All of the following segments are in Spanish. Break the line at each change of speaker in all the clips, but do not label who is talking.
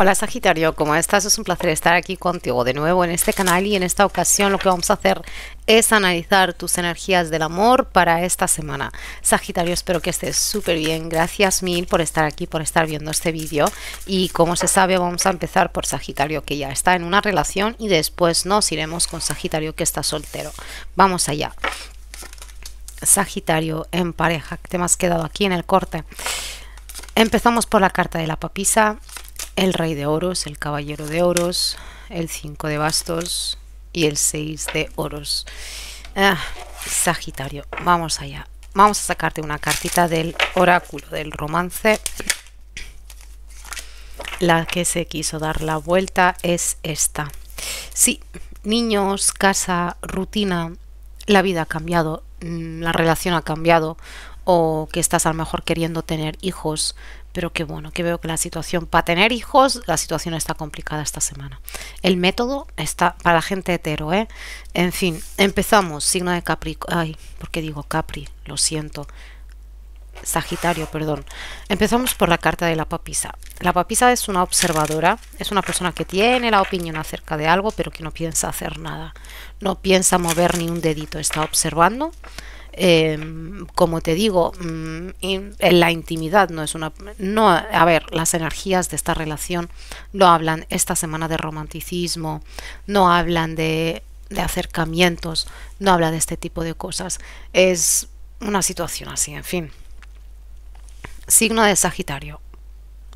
Hola Sagitario, ¿cómo estás? Es un placer estar aquí contigo de nuevo en este canal y en esta ocasión lo que vamos a hacer es analizar tus energías del amor para esta semana. Sagitario, espero que estés súper bien. Gracias mil por estar aquí, por estar viendo este vídeo. Y como se sabe, vamos a empezar por Sagitario que ya está en una relación y después nos iremos con Sagitario que está soltero. Vamos allá. Sagitario en pareja, te me has quedado aquí en el corte. Empezamos por la carta de la papisa el rey de oros, el caballero de oros, el 5 de bastos y el 6 de oros. Ah, Sagitario, vamos allá. Vamos a sacarte una cartita del oráculo del romance. La que se quiso dar la vuelta es esta. Sí, niños, casa, rutina, la vida ha cambiado, mm, la relación ha cambiado o que estás a lo mejor queriendo tener hijos, pero qué bueno, que veo que la situación para tener hijos, la situación está complicada esta semana. El método está para la gente hetero, ¿eh? En fin, empezamos, signo de capri ay, porque digo Capri, lo siento. Sagitario, perdón. Empezamos por la carta de la papisa. La papisa es una observadora, es una persona que tiene la opinión acerca de algo, pero que no piensa hacer nada. No piensa mover ni un dedito, está observando Em, como te digo, mm, en la intimidad no es una... No, a ver, las energías de esta relación no hablan esta semana de romanticismo, no hablan de, acercamientos, no hablan de este tipo de cosas. Es una situación así, en fin. Signo de Sagitario.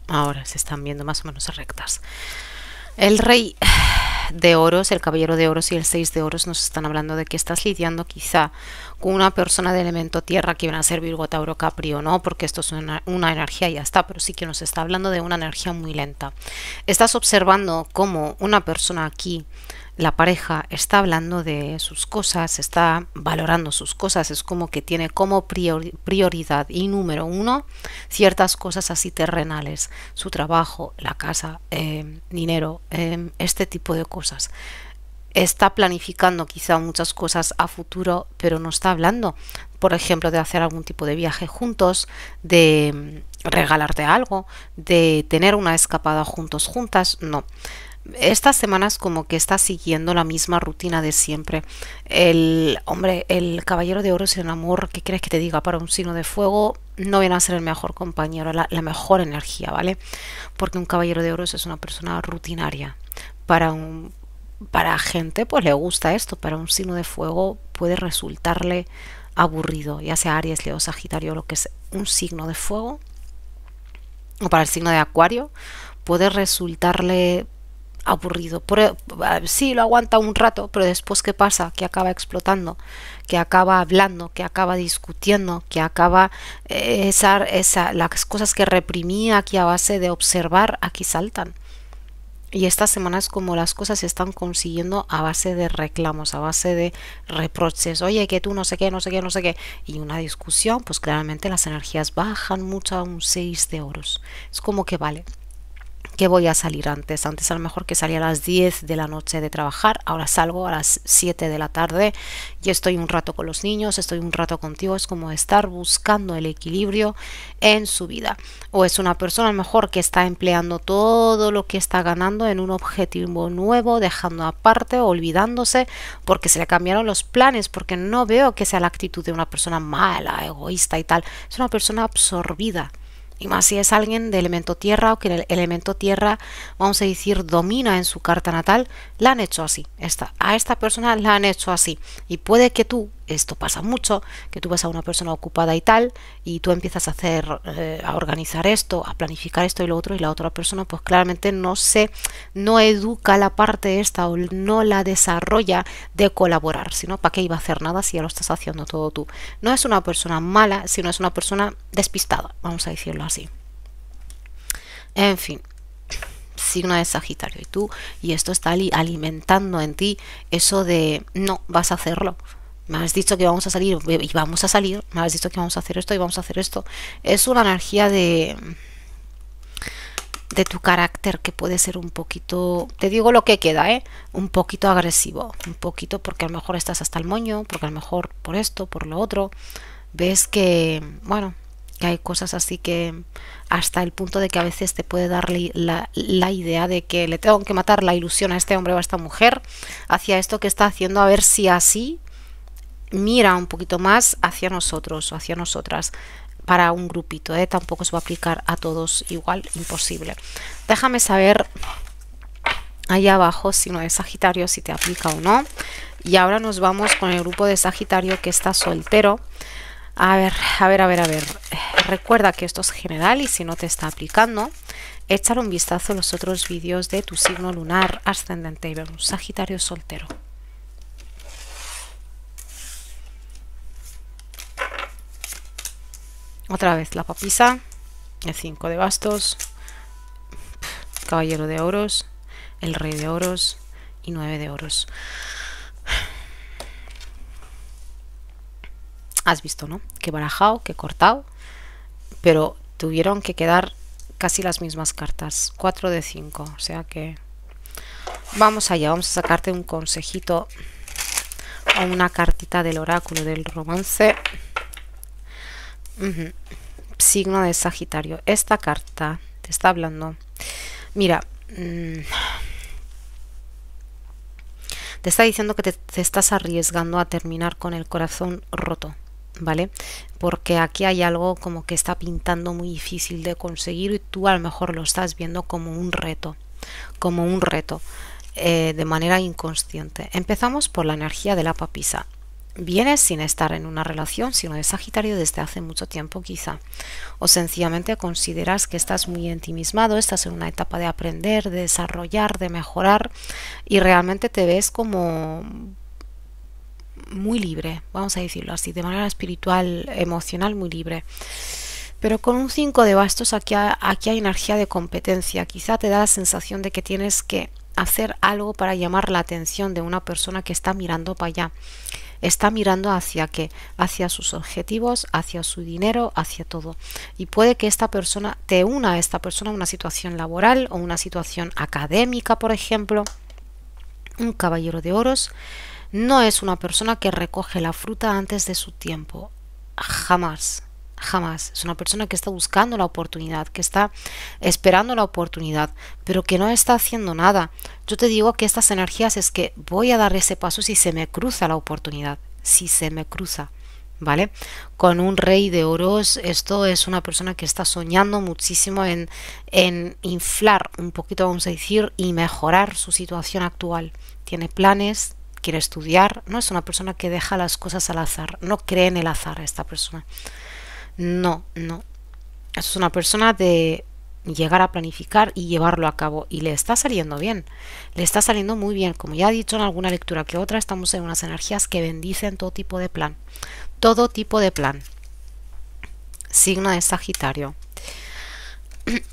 Ahora se están viendo más o menos rectas. El rey de oros, el caballero de oros y el seis de oros nos están hablando de que estás lidiando quizá con una persona de elemento tierra que van a ser Virgo, Tauro, Capri no, porque esto es una, energía y ya está, pero sí que nos está hablando de una energía muy lenta. Estás observando cómo una persona aquí la pareja está hablando de sus cosas, está valorando sus cosas, es como que tiene como prioridad y número uno ciertas cosas así terrenales, su trabajo, la casa, em, dinero, em, este tipo de cosas. Está planificando quizá muchas cosas a futuro, pero no está hablando, por ejemplo, de hacer algún tipo de viaje juntos, de em, regalarte algo, de tener una escapada juntos, juntas, no estas semanas como que está siguiendo la misma rutina de siempre. El hombre, el caballero de oro sin amor, ¿qué crees que te diga? Para un signo de fuego no viene a ser el mejor compañero, la, mejor energía, ¿vale? Porque un caballero de oro es una persona rutinaria. Para un para gente pues le gusta esto, para un signo de fuego puede resultarle aburrido, ya sea Aries, Leo, Sagitario, lo que es un signo de fuego, o para el signo de Acuario, puede resultarle aburrido. Por, e, sí, lo aguanta un rato, pero después ¿qué pasa? Que acaba explotando, que acaba hablando, que acaba discutiendo, que acaba eh, esa, las cosas que reprimía aquí a base de observar, aquí saltan. Y estas semanas como las cosas se están consiguiendo a base de reclamos, a base de reproches. Oye, que tú no sé qué, no sé qué, no sé qué. Y una discusión, pues claramente las energías bajan mucho a un 6 de oros. Es como que vale voy a salir antes. Antes a lo mejor que salía a las 10 de la noche de trabajar, ahora salgo a las 7 de la tarde y estoy un rato con los niños, estoy un rato contigo. Es como estar buscando el equilibrio en su vida. O es una persona a lo mejor que está empleando todo lo que está ganando en un objetivo nuevo, dejando aparte, olvidándose porque se le cambiaron los planes, porque no veo que sea la actitud de una persona mala, egoísta y tal. Es una persona absorbida y más si es alguien de elemento tierra o que el elemento tierra, vamos a decir, domina en su carta natal, la han hecho así. Esta, a esta persona la han hecho así. Y puede que tú, esto pasa mucho, que tú vas a una persona ocupada y tal, y tú empiezas a hacer, eh, a organizar esto, a planificar esto y lo otro, y la otra persona pues claramente no se, no educa la parte esta o no la desarrolla de colaborar, sino para qué iba a hacer nada si ya lo estás haciendo todo tú. No es una persona mala, sino es una persona despistada, vamos a decirlo así. En fin, si signo de Sagitario y tú, y esto está alimentando en ti eso de no vas a hacerlo me has dicho que vamos a salir y vamos a salir, me has dicho que vamos a hacer esto y vamos a hacer esto. Es una energía de de tu carácter que puede ser un poquito, te digo lo que queda, ¿eh? Un poquito agresivo, un poquito porque a lo mejor estás hasta el moño, porque a lo mejor por esto, por lo otro, ves que, bueno, que hay cosas así que hasta el punto de que a veces te puede dar la, la, idea de que le tengo que matar la ilusión a este hombre o a esta mujer hacia esto que está haciendo, a ver si así mira un poquito más hacia nosotros o hacia nosotras para un grupito, ¿eh? tampoco se va a aplicar a todos igual, imposible. Déjame saber ahí abajo, si no es Sagitario, si te aplica o no. Y ahora nos vamos con el grupo de Sagitario que está soltero. A ver, a ver, a ver, a ver. Recuerda que esto es general y si no te está aplicando, échale un vistazo a los otros vídeos de tu signo lunar, ascendente y ver un Sagitario soltero. Otra vez la papisa. El 5 de bastos. Caballero de oros. El rey de oros. Y 9 de oros. Has visto, ¿no? Que barajado, que cortado. Pero tuvieron que quedar casi las mismas cartas. 4 de 5. O sea que... Vamos allá, vamos a sacarte un consejito o una cartita del oráculo del romance. Signo de Sagitario. Esta carta te está hablando. Mira. Mm, te está diciendo que te, estás arriesgando a terminar con el corazón roto. ¿vale? Porque aquí hay algo como que está pintando muy difícil de conseguir y tú a lo mejor lo estás viendo como un reto, como un reto eh, de manera inconsciente. Empezamos por la energía de la papisa vienes sin estar en una relación, sino de Sagitario desde hace mucho tiempo quizá. O sencillamente consideras que estás muy entimismado, estás en una etapa de aprender, de desarrollar, de mejorar y realmente te ves como muy libre, vamos a decirlo así, de manera espiritual, emocional, muy libre. Pero con un 5 de bastos aquí, aquí hay energía de competencia. Quizá te da la sensación de que tienes que hacer algo para llamar la atención de una persona que está mirando para allá está mirando hacia qué, hacia sus objetivos, hacia su dinero, hacia todo. Y puede que esta persona te una a esta persona una situación laboral o una situación académica, por ejemplo. Un caballero de oros no es una persona que recoge la fruta antes de su tiempo. Jamás jamás. Es una persona que está buscando la oportunidad, que está esperando la oportunidad, pero que no está haciendo nada. Yo te digo que estas energías es que voy a dar ese paso si se me cruza la oportunidad, si se me cruza. ¿vale? Con un rey de oros, esto es una persona que está soñando muchísimo en, en, inflar un poquito, vamos a decir, y mejorar su situación actual. Tiene planes, quiere estudiar, no es una persona que deja las cosas al azar, no cree en el azar esta persona. No, no. es una persona de llegar a planificar y llevarlo a cabo. Y le está saliendo bien, le está saliendo muy bien. Como ya he dicho en alguna lectura que otra, estamos en unas energías que bendicen todo tipo de plan. Todo tipo de plan. Signo de Sagitario.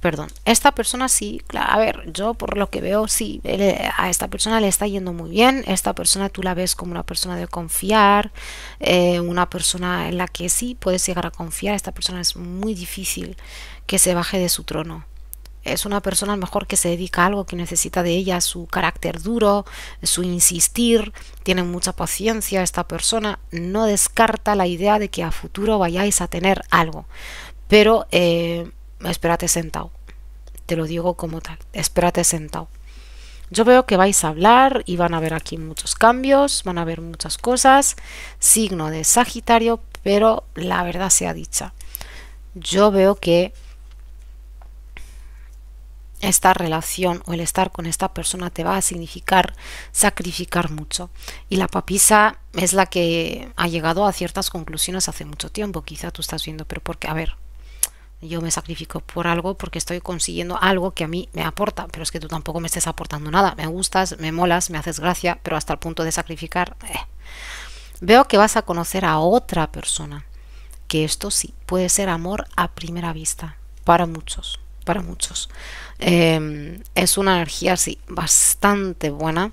perdón, esta persona sí, a ver, yo por lo que veo, sí, eh, a esta persona le está yendo muy bien, esta persona tú la ves como una persona de confiar, eh, una persona en la que sí puedes llegar a confiar, esta persona es muy difícil que se baje de su trono. Es una persona mejor que se dedica a algo que necesita de ella, su carácter duro, su insistir, tiene mucha paciencia esta persona, no descarta la idea de que a futuro vayáis a tener algo, pero... Eh, espérate sentado te lo digo como tal, espérate sentado. Yo veo que vais a hablar y van a haber aquí muchos cambios, van a haber muchas cosas, signo de Sagitario, pero la verdad sea dicha. Yo veo que esta relación o el estar con esta persona te va a significar sacrificar mucho. Y la papisa es la que ha llegado a ciertas conclusiones hace mucho tiempo. Quizá tú estás viendo, pero porque, a ver, yo me sacrifico por algo porque estoy consiguiendo algo que a mí me aporta, pero es que tú tampoco me estés aportando nada. Me gustas, me molas, me haces gracia, pero hasta el punto de sacrificar. Eh. Veo que vas a conocer a otra persona, que esto sí puede ser amor a primera vista, para muchos, para muchos. Em, es una energía, sí, bastante buena,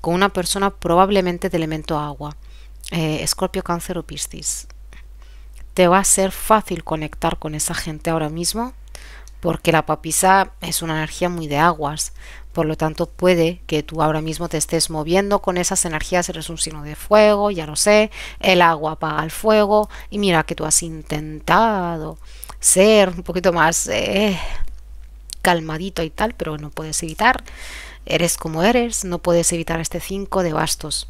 con una persona probablemente de elemento agua. Eh, Escorpio, Cáncer o Piscis te va a ser fácil conectar con esa gente ahora mismo porque la papisa es una energía muy de aguas, por lo tanto puede que tú ahora mismo te estés moviendo con esas energías, eres un signo de fuego, ya lo sé, el agua apaga el fuego y mira que tú has intentado ser un poquito más eh, calmadito y tal, pero no puedes evitar, eres como eres, no puedes evitar este 5 de bastos.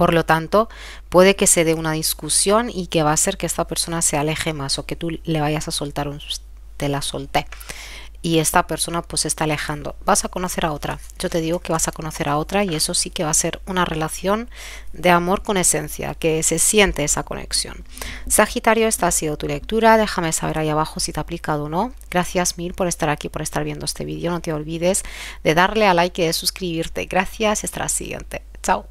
Por lo tanto, puede que se dé una discusión y que va a ser que esta persona se aleje más o que tú le vayas a soltar un te la solté y esta persona pues se está alejando. Vas a conocer a otra. Yo te digo que vas a conocer a otra y eso sí que va a ser una relación de amor con esencia, que se siente esa conexión. Sagitario, esta ha sido tu lectura. Déjame saber ahí abajo si te ha aplicado o no. Gracias mil por estar aquí, por estar viendo este vídeo. No te olvides de darle a like y de suscribirte. Gracias y hasta la siguiente. Chao.